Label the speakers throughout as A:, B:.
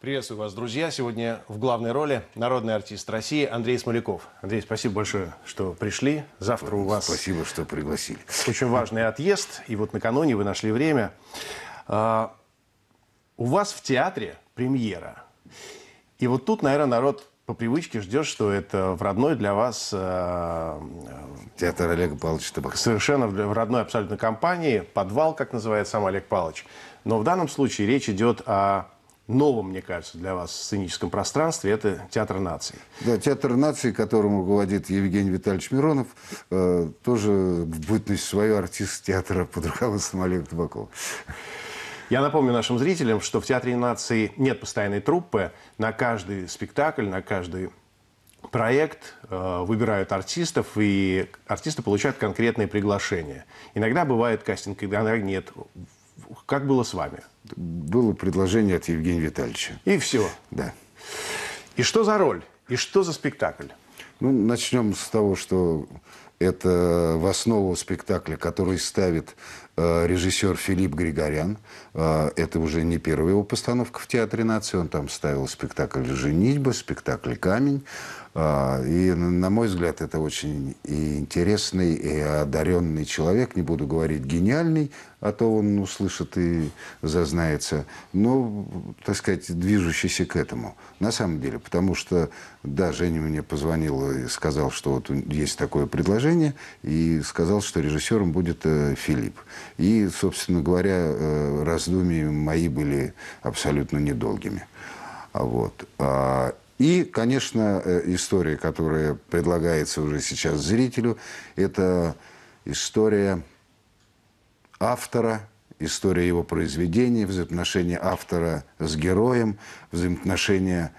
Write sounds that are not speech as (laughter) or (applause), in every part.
A: Приветствую вас, друзья. Сегодня в главной роли народный артист России Андрей Смоляков. Андрей, спасибо большое, что пришли. Завтра у вас... Спасибо, что пригласили. Очень важный отъезд. И вот накануне вы нашли время. А, у вас в театре премьера. И вот тут, наверное, народ по привычке ждешь, что это в родной для вас... Э, э Театр Олега Павловича Табакова. Совершенно в родной абсолютно компании, подвал, как называет сам Олег Павлович. Но в данном случае речь идет о новом, мне кажется, для вас сценическом пространстве – это Театр нации.
B: Да, Театр нации, которому руководит Евгений Витальевич Миронов, э, тоже в бытность свою артист театра под руководством Олега Табакова.
A: Я напомню нашим зрителям, что в Театре нации нет постоянной труппы. На каждый спектакль, на каждый проект э, выбирают артистов, и артисты получают конкретные приглашения. Иногда бывает кастинг, иногда нет. Как было с вами?
B: Было предложение от Евгения Витальевича. И
A: все? Да. И что за роль? И что за спектакль?
B: Ну, начнем с того, что это в основу спектакля, который ставит Э, режиссер Филипп Григорян. Э, это уже не первая его постановка в Театре нации. Он там ставил спектакль «Женитьба», спектакль «Камень». Э, и, на мой взгляд, это очень и интересный, и одаренный человек. Не буду говорить гениальный, а то он услышит и зазнается. Но, так сказать, движущийся к этому. На самом деле, потому что, да, Женя мне позвонил и сказал, что вот есть такое предложение, и сказал, что режиссером будет Филипп. И, собственно говоря, э, раздумья мои были абсолютно недолгими. А вот. А, и, конечно, э, история, которая предлагается уже сейчас зрителю, это история автора, история его произведения, взаимоотношения автора с героем, взаимоотношения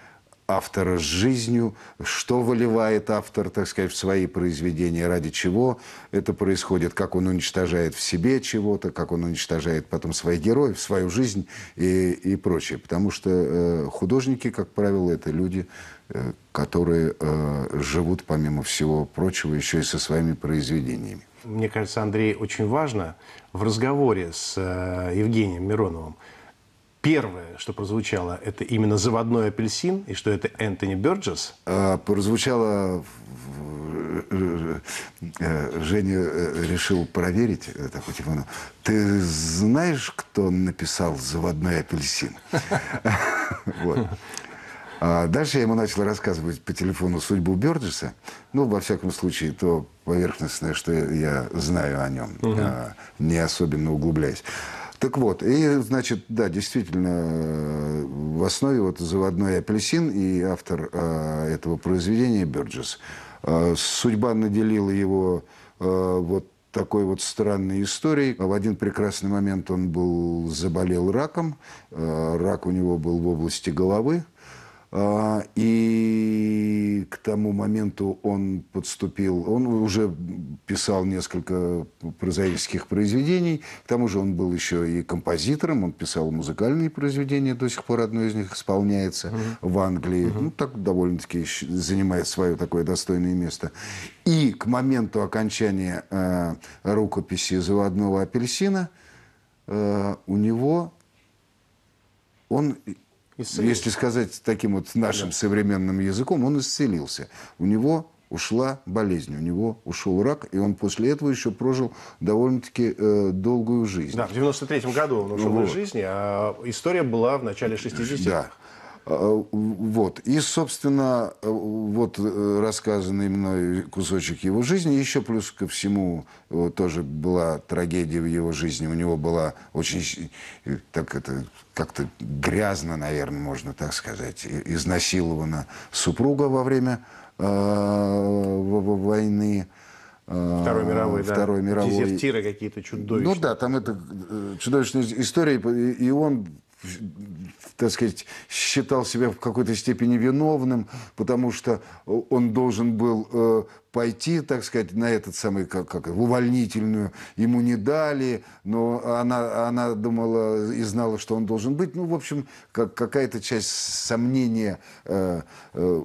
B: автора с жизнью, что выливает автор, так сказать, в свои произведения, ради чего это происходит, как он уничтожает в себе чего-то, как он уничтожает потом своих героев, свою жизнь и, и прочее. Потому что э, художники, как правило, это люди, э, которые э, живут, помимо всего
A: прочего, еще и со своими произведениями. Мне кажется, Андрей, очень важно в разговоре с э, Евгением Мироновым – первое, что прозвучало, это именно заводной апельсин, и что это Энтони Бёрджес? А, прозвучало...
B: Э, Женя э, решил проверить по телефону. Ты знаешь, кто написал «Заводной апельсин»? (laughs) А дальше я ему начал рассказывать по телефону судьбу Бёрджеса. Ну, во всяком случае, то поверхностное, что я знаю о нем, а, не особенно углубляясь. Так вот, и, значит, да, действительно, э, в основе вот «Заводной апельсин» и автор э, этого произведения Бёрджес. Э, судьба наделила его э, вот такой вот странной историей. В один прекрасный момент он был, заболел раком. Э, рак у него был в области головы. А, и к тому моменту он подступил, он уже писал несколько прозаических произведений, к тому же он был еще и композитором, он писал музыкальные произведения, до сих пор одно из них исполняется mm-hmm. в Англии, mm-hmm. ну так довольно-таки занимает свое такое достойное место. И к моменту окончания э, рукописи «Заводного апельсина» э, у него он Исцелился. Если сказать таким вот нашим да. современным языком, он исцелился. У него ушла болезнь, у него ушел рак, и он после этого еще прожил довольно-таки э, долгую
A: жизнь. Да, в 93-м году он ушел вот. из жизни, а история была в начале 60-х. Да.
B: А, а, вот. И, собственно, э, вот э, рассказанный мной кусочек его жизни, еще плюс ко всему тоже была трагедия в его жизни. У него была очень, э, так это, как-то грязно, наверное, можно так сказать, изнасилована супруга во время войны. Второй мировой, Второй мировой. Дезертиры
A: какие-то чудовищные. Ну
B: да, там это чудовищная история, и он так сказать, считал себя в какой-то степени виновным, потому что он должен был э, пойти, так сказать, на этот самый, как, как в увольнительную, ему не дали, но она, она думала и знала, что он должен быть. Ну, в общем, как, какая-то часть сомнения э, э,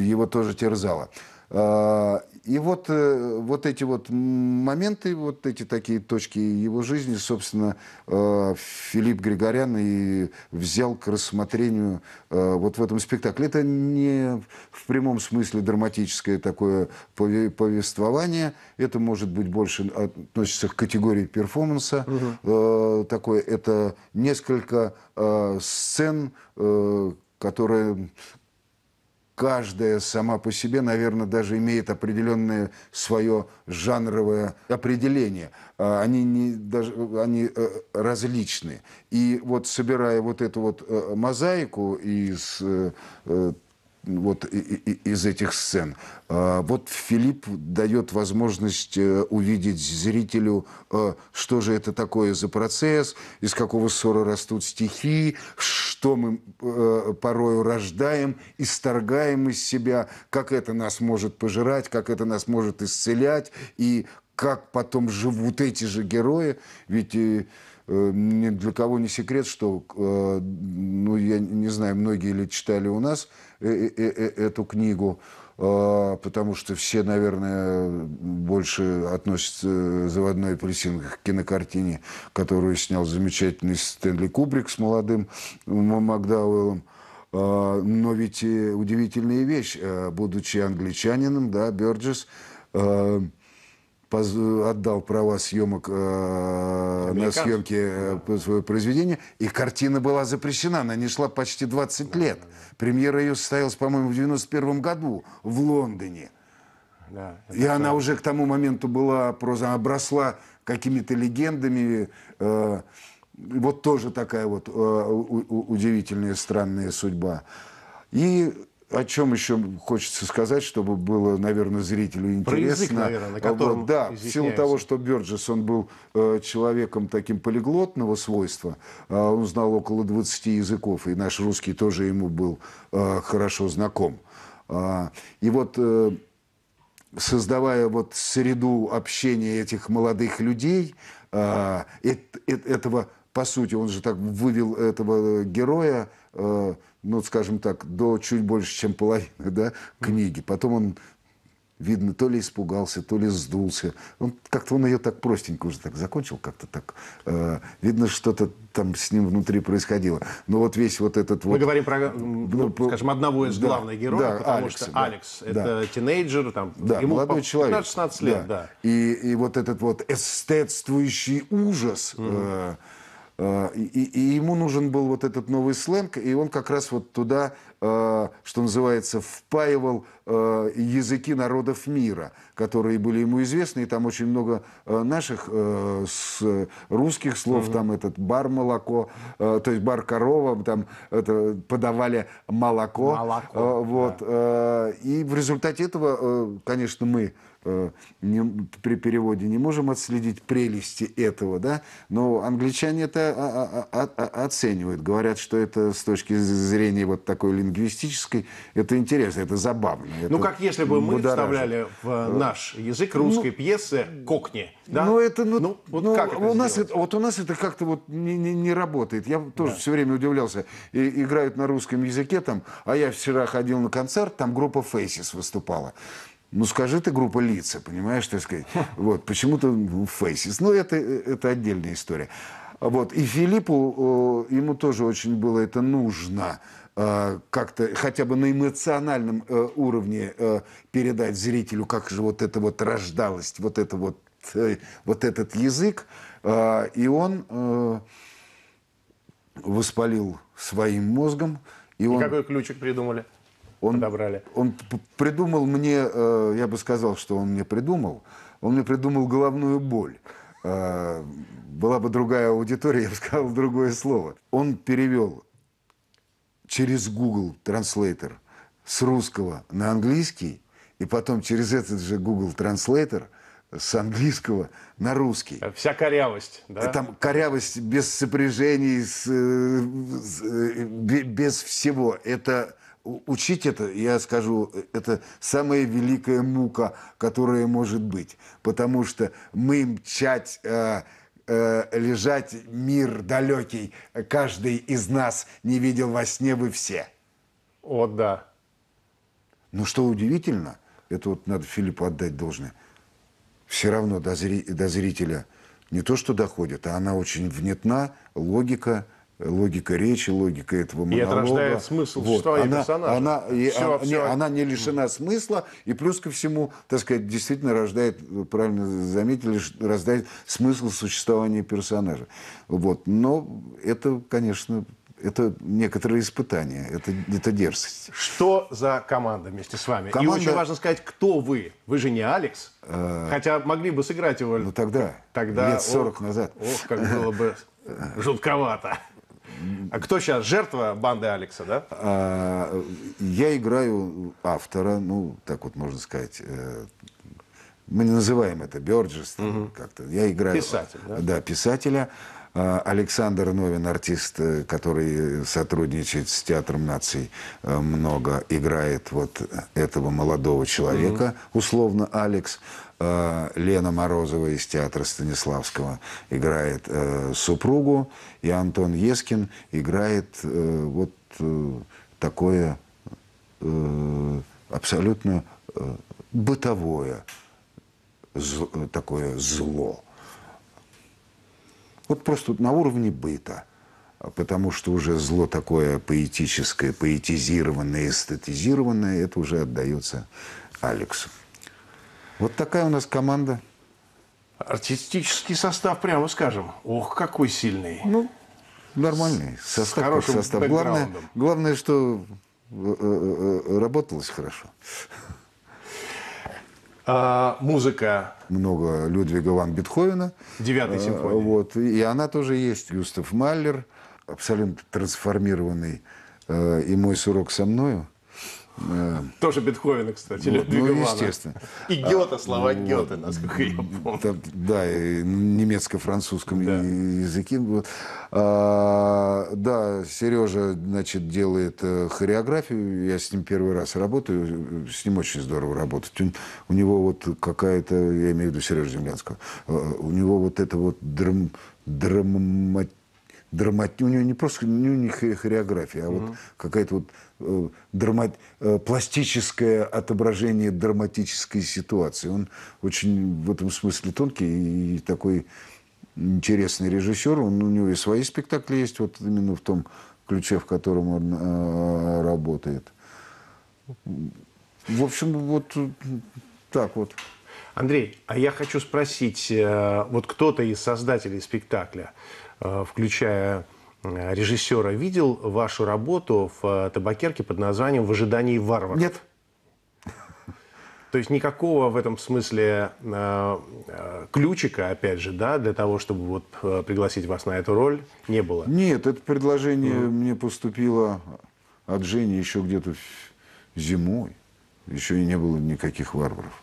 B: его тоже терзала. А, и вот, э, вот эти вот моменты, вот эти такие точки его жизни, собственно, э, Филипп Григорян и взял к рассмотрению э, вот в этом спектакле. Это не в прямом смысле драматическое такое повествование. Это, может быть, больше относится к категории перформанса. Угу. Такое это несколько сцен, которые каждая сама по себе, наверное, даже имеет определенное свое жанровое определение. А, они, не, даже, они э, различны. И вот собирая вот эту вот э, мозаику из э, вот из этих сцен. А, вот Филипп дает возможность э, увидеть зрителю, э, что же это такое за процесс, из какого ссора растут стихи, что мы э, порою рождаем, исторгаем из себя, как это нас может пожирать, как это нас может исцелять, и как потом живут эти же герои. Ведь Э, ни для кого не секрет, что, э, ну, я не знаю, многие ли читали у нас э, эту книгу, потому что все, наверное, больше относятся «Заводной апельсин» к кинокартине, которую снял замечательный Стэнли Кубрик с молодым Макдауэллом. Но ведь удивительная вещь, будучи англичанином, да, Бёрджес – отдал права съемок э, на съемки э, да. своего произведения, и картина была запрещена. Она не шла почти 20 лет. Премьера ее состоялась, по-моему, в 91 году в Лондоне. Да, и она правда. уже к тому моменту была просто обросла какими-то легендами. Э, вот тоже такая вот э, у, у, удивительная, странная судьба. И о чем еще хочется сказать, чтобы было, наверное, зрителю интересно. Про язык, наверное, на котором Да, в силу того, что Бёрджес, он был э, человеком таким полиглотного свойства, э, он знал около 20 языков, и наш русский тоже ему был э, хорошо знаком. Э, и вот... Э, создавая вот среду общения этих молодых людей, э, э, этого, по сути, он же так вывел этого э, героя э, ну, скажем так, до чуть больше, чем половины да, книги. Потом он, видно, то ли испугался, то ли сдулся. Он как-то он ее так простенько уже так закончил, как-то так. Э, видно, что-то там с ним внутри происходило. Но вот весь вот этот Мы вот... Мы
A: говорим про, э, ну, ну, скажем, одного из да, главных героев, да, потому Алекса, что да, Алекс да, это да. тинейджер, там, да, ему молодой по человек, 15-16 лет, да.
B: да. И, и вот этот вот эстетствующий ужас... Mm-hmm. Э, а, и, и ему нужен был вот этот новый сленг, и он как раз вот туда, а, что называется, впаивал а, языки народов мира, которые были ему известны, и там очень много наших русских слов, там этот бар молоко, то есть бар корова, там это подавали молоко, молоко вот, да. и в результате этого, конечно, мы Э, не, при переводе не можем отследить прелести этого, да, но англичане это а, а, а, оценивают, говорят, что это с точки зрения вот такой лингвистической, это интересно, это забавно. Ну, как если бы мы будоражит. вставляли в э, наш язык русской ну,
A: пьесы «Кокни»,
B: да? Ну, это, ну, ну вот ну, как это у нас это, вот у нас это как-то вот не, не, не работает. Я тоже да. все время удивлялся. И, играют на русском языке там, а я вчера ходил на концерт, там группа Faces выступала ну скажи ты группа лица, понимаешь, что сказать. (laughs) Вот, почему-то ну, Faces. Ну, это, это отдельная история. Вот, и Филиппу, ему тоже очень было это нужно а, как-то хотя бы на эмоциональном э, уровне э, передать зрителю, как же вот это вот рождалось, вот это вот, э, вот этот язык. А, и он воспалил своим мозгом. И, и он... какой
A: ключик придумали? Он, подобрали.
B: Он придумал мне, э, я бы сказал, что он мне придумал, он мне придумал головную боль. Э, была бы другая аудитория, (laughs) я бы сказал другое слово. Он перевел через Google Translator с русского на английский, и потом через этот же Google Translator с
A: английского на русский. Э, вся корявость, да? Э, там
B: корявость без сопряжений, с, э, с, без всего. Это учить это, я скажу, это самая великая мука, которая может быть. Потому что мы мчать... Э, э лежать мир далекий, каждый из нас не видел во сне вы все.
A: О, да.
B: Ну, что удивительно, это вот надо Филиппу отдать должное, все равно до, зри- до зрителя не то что доходит, а она очень внятна, логика – логика речи, логика этого монолога. И это рождает смысл вот. существования она, персонажа. Она, и, все, а, все. Не, она не лишена смысла, и плюс ко всему, так сказать, действительно рождает, правильно заметили, рождает смысл существования персонажа. Вот. Но это, конечно, это некоторое испытание, это, это дерзость.
A: Что за команда вместе с вами? Команда... И очень важно сказать, кто вы. Вы же не Алекс, э, хотя могли бы сыграть его. Ну тогда, тогда лет 40 ох, назад. Ох, как было бы (laughs) жутковато. А кто сейчас жертва банды Алекса, да? А,
B: я играю автора, ну, так вот можно сказать, э, мы не называем это Бёрджес, угу. как-то. Я играю... писателя, да? Да, писателя. А, Александр Новин, артист, э, который сотрудничает с Театром наций э, много, играет вот этого молодого человека, условно Алекс. А, Лена Морозова из театра Станиславского играет э, супругу, и Антон Ескин играет вот такое абсолютно бытовое такое зло. Вот просто на уровне быта. Потому что уже зло такое поэтическое, поэтизированное, эстетизированное, это уже отдается Алексу. Вот такая у нас команда. Артистический состав, прямо скажем. Ох, какой сильный. Ну, нормальный. Состав, хороший. состав. Главное, главное, что э, э, э, работалось хорошо.
A: А, музыка.
B: Много Людвига ван Бетховена. Девятой а, симфонии. А, вот. И она тоже есть. Юстав Маллер, абсолютно трансформированный э, «И мой сурок со мною». Э,
A: Тоже Бетховена, кстати, ну, Людвига ну, естественно. И Гёте, слова а, Гёте, ну, насколько я помню.
B: Там, да, и немецко-французском да. языке. А, да, Сережа, значит, делает э, хореографию. Я с ним первый раз работаю. С ним очень здорово работать. У, него вот какая-то, я имею в виду Сережа Землянского, э, у него вот это вот драм, драматическое драма... У него не просто не, не хореография, а угу. вот какая-то вот Э, драма... Э, пластическое отображение драматической ситуации. Он очень в этом смысле тонкий и такой интересный режиссер. Он, у него и свои спектакли есть, вот именно в том ключе, в котором он э, работает. В общем, вот
A: так вот. Андрей, а я хочу спросить, э, вот кто-то из создателей спектакля, включая Э, режиссера видел вашу работу в э, «Табакерке» под названием «В ожидании варвара». Нет. То есть никакого в этом смысле э, ключика, опять же, да, для того, чтобы вот пригласить вас на эту роль, не было? Нет, это предложение mm.
B: мне поступило от Жени еще где-то зимой. Еще и не было никаких варваров.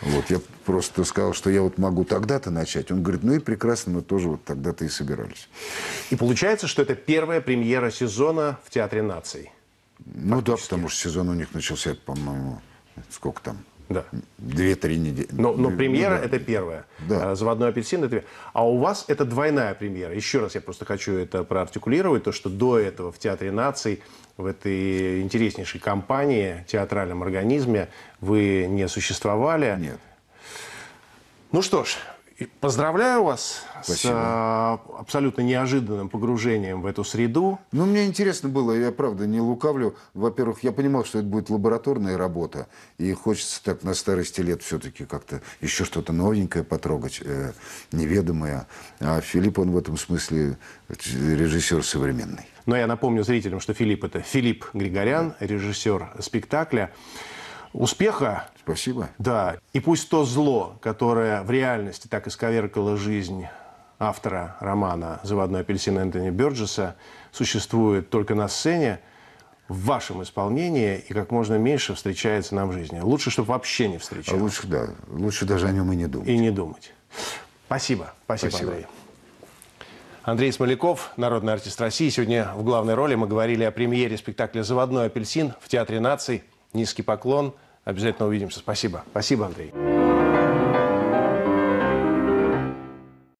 B: Вот, я просто сказал, что я вот могу тогда-то начать. Он говорит, ну и прекрасно, мы тоже вот тогда-то
A: и собирались. И получается, что это первая премьера сезона в Театре наций?
B: Ну да, потому что сезон у них начался, по-моему, сколько там, да. Две-три недели.
A: Но, но премьера ну это первая. Да. А, заводной апельсин это А у вас это двойная премьера. Еще раз я просто хочу это проартикулировать, то, что до этого в Театре наций, в этой интереснейшей компании, театральном организме вы не существовали. Нет. Ну что ж, поздравляю вас Спасибо. с а, абсолютно неожиданным погружением в эту среду. Ну, мне интересно было, я правда не лукавлю.
B: Во-первых, я понимал, что это будет лабораторная работа, и хочется так на старости лет все-таки как-то еще что-то новенькое потрогать, э, неведомое. А Филипп, он в этом смысле э, режиссер современный.
A: Но я напомню зрителям, что Филипп – это Филипп Григорян, режиссер спектакля. Успеха. Спасибо. Да. И пусть то зло, которое в реальности так исковеркало жизнь автора романа «Заводной апельсин» Энтони Бёрджеса, существует только на сцене, в вашем исполнении и как можно меньше встречается нам в жизни. Лучше, чтобы вообще не встречалось. Лучше, да. Лучше даже о нем и не думать. И не думать. Спасибо. Спасибо, Спасибо. Андрей. Андрей Смоляков, народный артист России. Сегодня в главной роли мы говорили о премьере спектакля «Заводной апельсин» в Театре наций. Низкий поклон – Обязательно увидимся. Спасибо. Спасибо, Андрей.